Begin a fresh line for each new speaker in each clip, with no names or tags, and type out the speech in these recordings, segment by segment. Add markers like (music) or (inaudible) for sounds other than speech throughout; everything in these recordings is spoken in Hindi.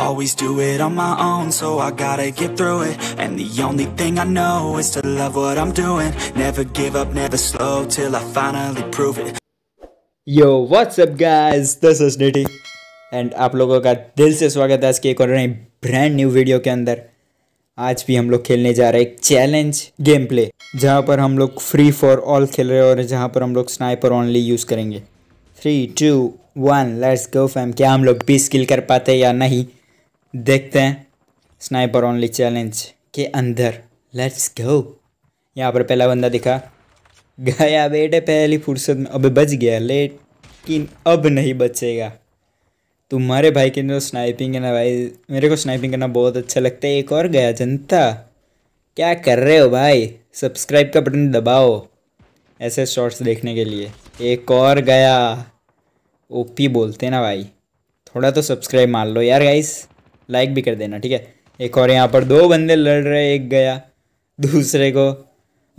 Always do it on my own, so I gotta get through it And the only thing I know is to love what I'm doing Never give up, never slow, till I finally prove it
Yo, what's up guys? This is Nitty And आप लोगों का दिल से स्वागत है आज के एक और नई ब्रांड न्यू वीडियो के अंदर आज भी हम लोग खेलने जा रहे हैं एक चैलेंज गेम प्ले जहाँ पर हम लोग फ्री फॉर ऑल खेल रहे हैं और जहाँ पर हम लोग स्नाइपर ओनली यूज़ करेंगे three two one let's go fam क्या हम लोग बीस किल कर पाते या नहीं देखते हैं स्नाइपर ओनली चैलेंज के अंदर लेट्स गो यहाँ पर पहला बंदा दिखा गया बेटे पहली फुर्सत में अब बच गया लेकिन अब नहीं बचेगा तुम्हारे भाई के जो स्नाइपिंग है ना भाई मेरे को स्नाइपिंग करना बहुत अच्छा लगता है एक और गया जनता क्या कर रहे हो भाई सब्सक्राइब का बटन दबाओ ऐसे शॉर्ट्स देखने के लिए एक और गया ओपी बोलते ना भाई थोड़ा तो सब्सक्राइब मान लो यार गाइस लाइक भी कर देना ठीक है एक और यहाँ पर दो बंदे लड़ रहे एक गया दूसरे को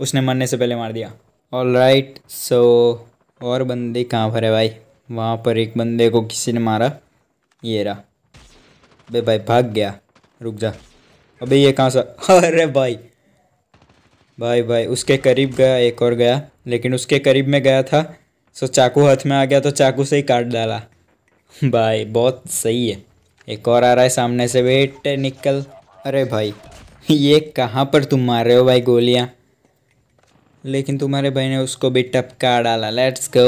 उसने मरने से पहले मार दिया ऑल राइट सो और बंदे कहाँ पर है भाई वहाँ पर एक बंदे को किसी ने मारा ये रहा अबे भाई भाग गया रुक जा अबे ये कहाँ सा (laughs) अरे भाई भाई भाई उसके करीब गया एक और गया लेकिन उसके करीब में गया था सो चाकू हाथ में आ गया तो चाकू से ही काट डाला (laughs) भाई बहुत सही है एक और आ रहा है सामने से वेट निकल अरे भाई ये कहाँ पर तुम मार रहे हो भाई गोलियाँ लेकिन तुम्हारे भाई ने उसको भी टपका डाला लेट्स गो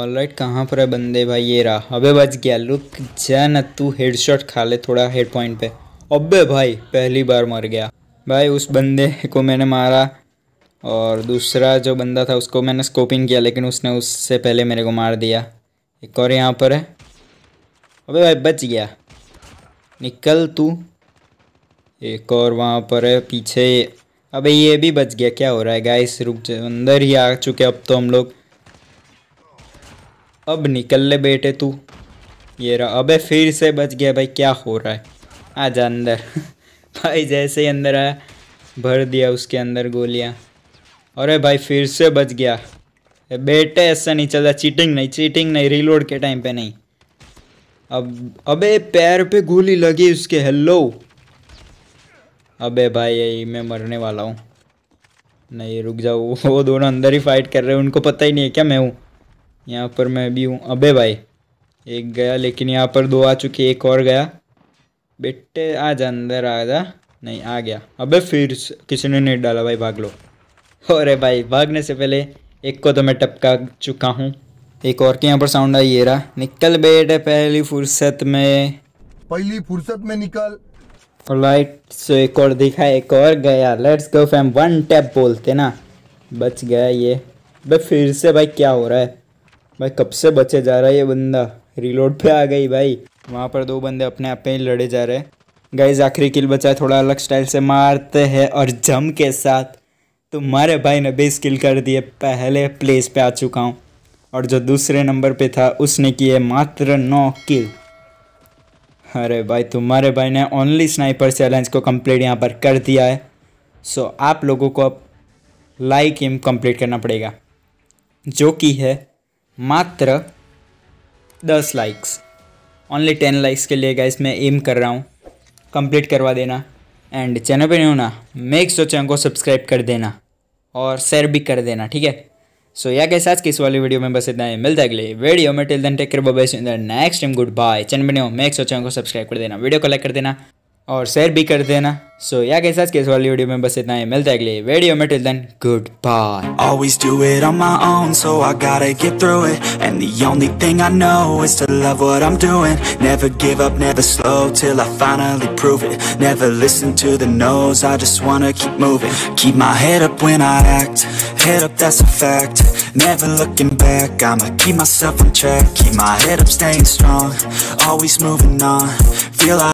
ऑल राइट कहाँ पर है बंदे भाई ये रहा अबे बच गया लुक जा न तू हेडशॉट खा ले थोड़ा हेड पॉइंट पे अबे भाई पहली बार मर गया भाई उस बंदे को मैंने मारा और दूसरा जो बंदा था उसको मैंने स्कोपिंग किया लेकिन उसने उससे पहले मेरे को मार दिया एक और यहाँ पर है अबे भाई बच गया निकल तू एक और वहाँ पर है पीछे अबे ये भी बच गया क्या हो रहा है गाइस रुक अंदर ही आ चुके अब तो हम लोग अब निकल ले बेटे तू ये रहा अबे फिर से बच गया भाई क्या हो रहा है आ जा अंदर (laughs) भाई जैसे ही अंदर आया भर दिया उसके अंदर गोलियाँ अरे भाई फिर से बच गया बेटे ऐसा नहीं चलता चीटिंग नहीं चीटिंग नहीं रिलोड के टाइम पे नहीं अब अबे पैर पे गोली लगी उसके हेलो अबे भाई यही मैं मरने वाला हूँ नहीं रुक जाओ वो दोनों अंदर ही फाइट कर रहे हैं उनको पता ही नहीं है क्या मैं हूँ यहाँ पर मैं भी हूँ अबे भाई एक गया लेकिन यहाँ पर दो आ चुके एक और गया बेटे आ जा अंदर आ जा नहीं आ गया अबे फिर किसी ने नहीं डाला भाई भाग लो अरे भाई भागने से पहले एक को तो मैं टपका चुका हूँ एक और के यहाँ पर साउंड आई ये रहा निकल बेटे पहली फुर्सत में पहली फुर्सत में निकल फ्लाइट से एक और दिखा एक और गया let's go fam one tap बोलते ना बच गया ये भाई फिर से भाई क्या हो रहा है भाई कब से बचे जा रहा है ये बंदा रिलोड पे आ गई भाई वहाँ पर दो बंदे अपने आप पे ही लड़े जा रहे हैं गाइज आखिरी किल बचा है थोड़ा अलग स्टाइल से मारते हैं और जम के साथ तुम्हारे तो भाई ने बेस किल कर दिए पहले प्लेस पे आ चुका हूँ और जो दूसरे नंबर पे था उसने किए मात्र नौ किल अरे भाई तुम्हारे भाई ने ओनली स्नाइपर चैलेंज को कंप्लीट यहाँ पर कर दिया है सो आप लोगों को अब लाइक एम कंप्लीट करना पड़ेगा जो कि है मात्र दस लाइक्स ओनली टेन लाइक्स के लिए गए मैं एम कर रहा हूँ कंप्लीट करवा देना एंड चैनल पर नहीं होना मेक सो चैनल को सब्सक्राइब कर देना और शेयर भी कर देना ठीक है सो या के साथ इस वाली वीडियो में बस इतना ही मिलता है अगले वीडियो में till then take care bye in the next time goodbye channel में हो मैक्स और को सब्सक्राइब कर देना वीडियो को लाइक कर देना और शेयर भी कर देना सो या के साथ वाली वीडियो में बस इतना ही मिलता है अगले वीडियो में till then goodbye
always do it on my own so i gotta get through it and the only thing i know is to love what i'm doing never give up never slow till i finally prove it never listen to the no's i just wanna keep moving keep my head up when i act head up that's a fact never looking back i'ma keep myself on track keep my head up staying strong always moving on feel like